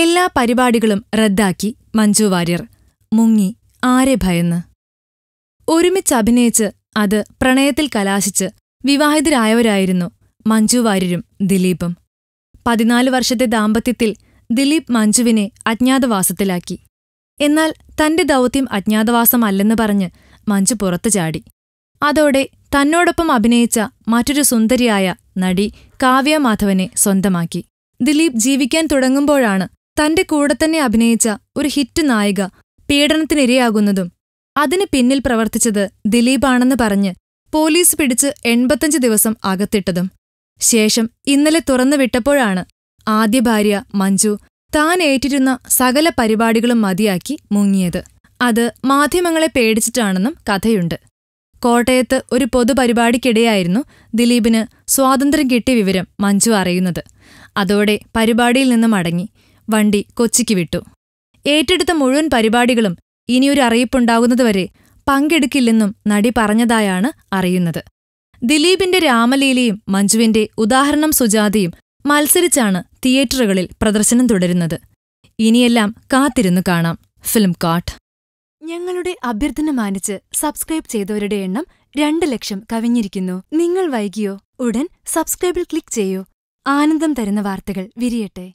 എല്ലാ പരിപാടികളും റദ്ദാക്കി മഞ്ജു വാര്യർ മുങ്ങി ആരെ ഭയന്ന് ഒരുമിച്ച് അഭിനയിച്ച് അത് പ്രണയത്തിൽ കലാശിച്ച് വിവാഹിതരായവരായിരുന്നു മഞ്ജു വാര്യരും ദിലീപും പതിനാല് വർഷത്തെ ദാമ്പത്യത്തിൽ ദിലീപ് മഞ്ജുവിനെ അജ്ഞാതവാസത്തിലാക്കി എന്നാൽ തന്റെ ദൗത്യം അജ്ഞാതവാസമല്ലെന്ന് പറഞ്ഞ് മഞ്ജു പുറത്തു ചാടി അതോടെ തന്നോടൊപ്പം അഭിനയിച്ച മറ്റൊരു സുന്ദരിയായ നടി കാവ്യ മാധവനെ സ്വന്തമാക്കി ദിലീപ് ജീവിക്കാൻ തുടങ്ങുമ്പോഴാണ് തന്റെ കൂടെ തന്നെ അഭിനയിച്ച ഒരു ഹിറ്റ് നായിക പീഡനത്തിനിരയാകുന്നതും അതിന് പിന്നിൽ പ്രവർത്തിച്ചത് ദിലീപാണെന്ന് പറഞ്ഞ് പോലീസ് പിടിച്ച് എൺപത്തഞ്ച് ദിവസം അകത്തിട്ടതും ശേഷം ഇന്നലെ തുറന്നു വിട്ടപ്പോഴാണ് ആദ്യ ഭാര്യ മഞ്ജു താൻ ഏറ്റിരുന്ന സകല പരിപാടികളും മതിയാക്കി മുങ്ങിയത് അത് മാധ്യമങ്ങളെ പേടിച്ചിട്ടാണെന്നും കഥയുണ്ട് കോട്ടയത്ത് ഒരു പൊതുപരിപാടിക്കിടെയായിരുന്നു ദിലീപിന് സ്വാതന്ത്ര്യം കിട്ടിയ വിവരം മഞ്ജു അറിയുന്നത് അതോടെ പരിപാടിയിൽ നിന്ന് മടങ്ങി വണ്ടി കൊച്ചിക്ക് വിട്ടു ഏറ്റെടുത്ത മുഴുവൻ പരിപാടികളും ഇനിയൊരു അറിയിപ്പുണ്ടാകുന്നതുവരെ പങ്കെടുക്കില്ലെന്നും നടി പറഞ്ഞതായാണ് അറിയുന്നത് ദിലീപിന്റെ രാമലീലയും മഞ്ജുവിന്റെ ഉദാഹരണം സുജാതയും മത്സരിച്ചാണ് തിയേറ്ററുകളിൽ പ്രദർശനം തുടരുന്നത് ഇനിയെല്ലാം കാത്തിരുന്നു കാണാം ഫിലിം കാട്ട് ഞങ്ങളുടെ അഭ്യർത്ഥന മാനിച്ച് സബ്സ്ക്രൈബ് ചെയ്തവരുടെ എണ്ണം രണ്ട് ലക്ഷം കവിഞ്ഞിരിക്കുന്നു നിങ്ങൾ വൈകിയോ ഉടൻ സബ്സ്ക്രൈബിൽ ക്ലിക്ക് ചെയ്യൂ ആനന്ദം തരുന്ന വാർത്തകൾ വിരിയട്ടെ